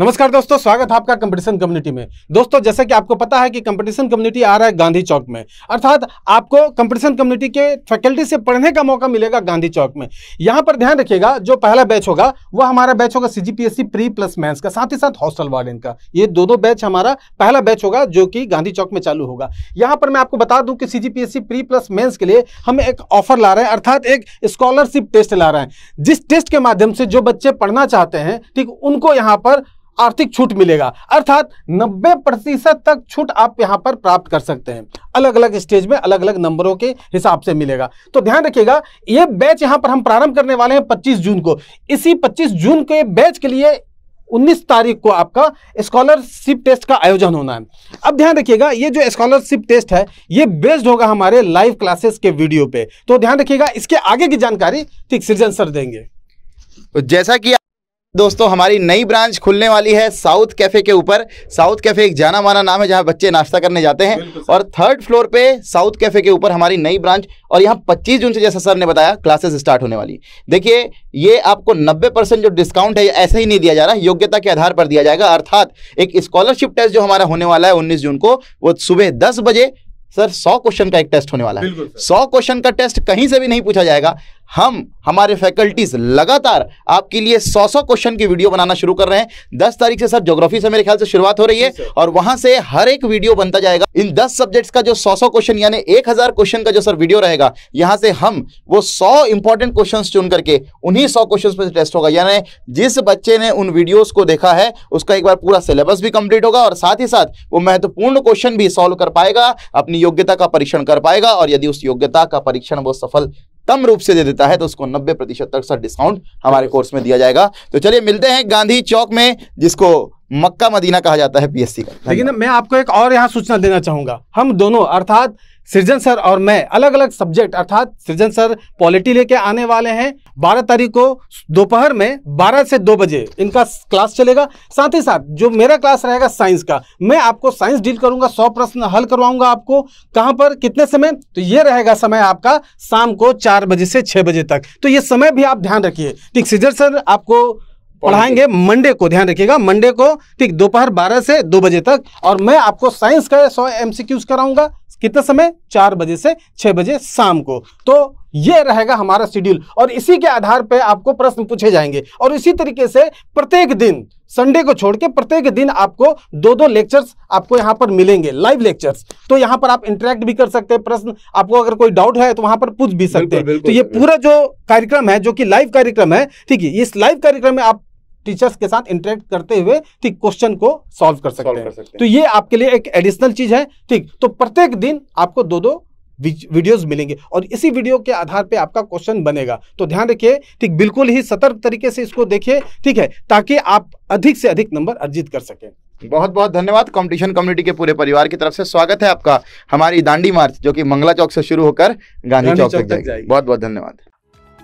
नमस्कार दोस्तों स्वागत है आपका कंपटीशन कम्युनिटी में दोस्तों जैसा कि आपको पता है कि कंपटीशन कम्युनिटी आ रहा है गांधी चौक में अर्थात आपको कंपटीशन कम्युनिटी के फैकल्टी से पढ़ने का मौका मिलेगा गांधी चौक में यहां पर ध्यान रखिएगा जो पहला बैच होगा वह हमारा बैच होगा सीजीपीएससी प्री प्लस मैथ्स का साथ ही साथ हॉस्टल वार्डन का ये दो दो बैच हमारा पहला बैच होगा जो कि गांधी चौक में चालू होगा यहाँ पर मैं आपको बता दूँ कि सी प्री प्लस मैंस के लिए हम एक ऑफर ला रहे हैं अर्थात एक स्कॉलरशिप टेस्ट ला रहे हैं जिस टेस्ट के माध्यम से जो बच्चे पढ़ना चाहते हैं ठीक उनको यहाँ पर आर्थिक छूट मिलेगा अर्थात 90 प्रतिशत तक छूट आप यहां पर प्राप्त कर सकते हैं अलग अलग स्टेज में अलग अलग नंबरों के हिसाब से मिलेगा तो ध्यान रखिएगा ये बैच यहां पर हम प्रारंभ करने वाले हैं 25 जून को इसी 25 जून के बैच के लिए 19 तारीख को आपका स्कॉलरशिप टेस्ट का आयोजन होना है अब ध्यान रखिएगा ये जो स्कॉलरशिप टेस्ट है ये बेस्ड होगा हमारे लाइव क्लासेस के वीडियो पे तो ध्यान रखिएगा इसके आगे की जानकारी ठीक सृजन सर देंगे जैसा कि दोस्तों हमारी नई ब्रांच खुलने वाली है साउथ कैफ़े के ऊपर साउथ कैफ़े एक जाना माना नाम है जहां बच्चे नाश्ता करने जाते हैं और थर्ड फ्लोर पे साउथ कैफ़े के ऊपर हमारी नई ब्रांच और यहां 25 जून से जैसा सर ने बताया क्लासेस स्टार्ट होने वाली देखिए ये आपको 90 परसेंट जो डिस्काउंट है ऐसे ही नहीं दिया जा रहा योग्यता के आधार पर दिया जाएगा अर्थात एक स्कॉलरशिप टेस्ट जो हमारा होने वाला है उन्नीस जून को वो सुबह दस बजे सर सौ क्वेश्चन का एक टेस्ट होने वाला है सौ क्वेश्चन का टेस्ट कहीं से भी नहीं पूछा जाएगा हम हमारे फैकल्टीज लगातार आपके लिए सौ सौ क्वेश्चन की वीडियो बनाना शुरू कर रहे हैं दस तारीख से सर ज्योग्राफी से मेरे ख्याल से शुरुआत हो रही है और वहां से हर एक वीडियो बनता जाएगा इन दस सब्जेक्ट्स का जो सौ सौ क्वेश्चन यानी एक हजार क्वेश्चन का जो सर वीडियो रहेगा यहां से हम वो सौ इंपॉर्टेंट क्वेश्चन चुन करके उन्हीं सौ क्वेश्चन पर टेस्ट होगा यानी जिस बच्चे ने उन वीडियोज को देखा है उसका एक बार पूरा सिलेबस भी कंप्लीट होगा और साथ ही साथ वो महत्वपूर्ण क्वेश्चन भी सॉल्व कर पाएगा अपनी योग्यता का परीक्षण कर पाएगा और यदि उस योग्यता का परीक्षण वो सफल कम रूप से दे देता है तो उसको नब्बे प्रतिशत तक सर डिस्काउंट हमारे कोर्स में दिया जाएगा तो चलिए मिलते हैं गांधी चौक में जिसको मक्का मदीना कहा जाता है पीएससी का लेकिन मैं आपको एक और यहाँ सूचना देना चाहूंगा हम दोनों अर्थात सृजन सर और मैं अलग अलग सब्जेक्ट अर्थात सृजन सर पॉलिटी लेके आने वाले हैं 12 तारीख को दोपहर में 12 से 2 बजे इनका क्लास चलेगा साथ ही साथ जो मेरा क्लास रहेगा साइंस का मैं आपको साइंस डील करूंगा 100 प्रश्न हल करवाऊंगा आपको कहां पर कितने समय तो ये रहेगा समय आपका शाम को चार बजे से छः बजे तक तो ये समय भी आप ध्यान रखिए ठीक सृजन सर आपको पढ़ाएंगे मंडे को ध्यान रखिएगा मंडे को ठीक दोपहर 12 से 2 बजे तक और मैं आपको साइंस का 100 एमसीक्यूज कराऊंगा कितना समय चार बजे से छह बजे शाम को तो ये रहेगा हमारा शेड्यूल और इसी के आधार पर आपको प्रश्न पूछे जाएंगे और इसी तरीके से प्रत्येक दिन संडे को छोड़ के प्रत्येक दिन आपको दो दो लेक्चर्स आपको यहाँ पर मिलेंगे लाइव लेक्चर्स तो यहाँ पर आप इंटरेक्ट भी कर सकते हैं प्रश्न आपको अगर कोई डाउट है तो वहां पर पूछ भी सकते हैं तो ये पूरा जो कार्यक्रम है जो कि लाइव कार्यक्रम है ठीक है इस लाइव कार्यक्रम में आप टीचर्स के साथ इंटरेक्ट करते हुए ठीक क्वेश्चन को सॉल्व कर सकते हैं तो ये आपके लिए एक एडिशनल चीज है ठीक तो प्रत्येक दिन आपको दो दो वीडियोस मिलेंगे और इसी वीडियो के आधार पे आपका क्वेश्चन बनेगा तो ध्यान रखिए ठीक बिल्कुल ही सतर्क तरीके से इसको देखिए ठीक है ताकि आप अधिक से अधिक नंबर अर्जित कर सकें बहुत बहुत धन्यवाद कंपटीशन कम्युनिटी के पूरे परिवार की तरफ से स्वागत है आपका हमारी दांडी मार्च जो कि मंगला चौक से शुरू होकर गांधी चौक तक जाएगी बहुत बहुत धन्यवाद